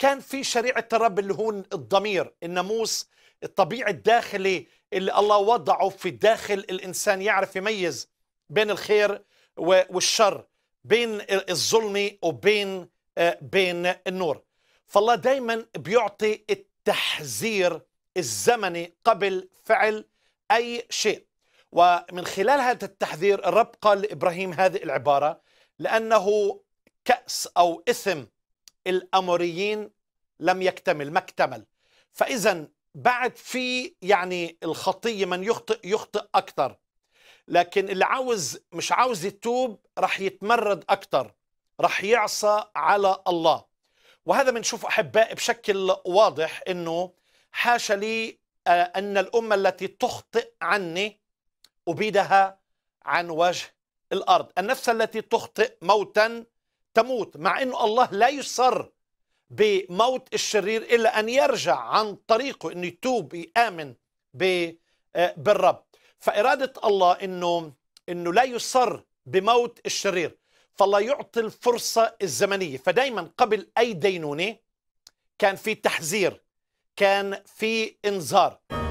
كان في شريعه الرب اللي هو الضمير الناموس الطبيعي الداخلي اللي الله وضعه في داخل الانسان يعرف يميز بين الخير والشر بين الظلم وبين آه، بين النور فالله دايما بيعطي التحذير الزمني قبل فعل اي شيء ومن خلال هذا التحذير الرب قال لابراهيم هذه العباره لانه كاس او اثم الاموريين لم يكتمل ما اكتمل فاذا بعد في يعني الخطيه من يخطئ يخطئ اكثر لكن اللي عاوز مش عاوز يتوب راح يتمرد اكثر راح يعصى على الله وهذا بنشوف احبائي بشكل واضح انه حاشا لي آه، ان الامه التي تخطئ عني ابيدها عن وجه الارض النفس التي تخطئ موتا تموت مع أنه الله لا يصر بموت الشرير إلا أن يرجع عن طريقه أنه يتوب يآمن آه، بالرب فإرادة الله أنه أنه لا يصر بموت الشرير فالله يعطي الفرصة الزمنية فدايما قبل أي دينونة كان في تحذير كان في انذار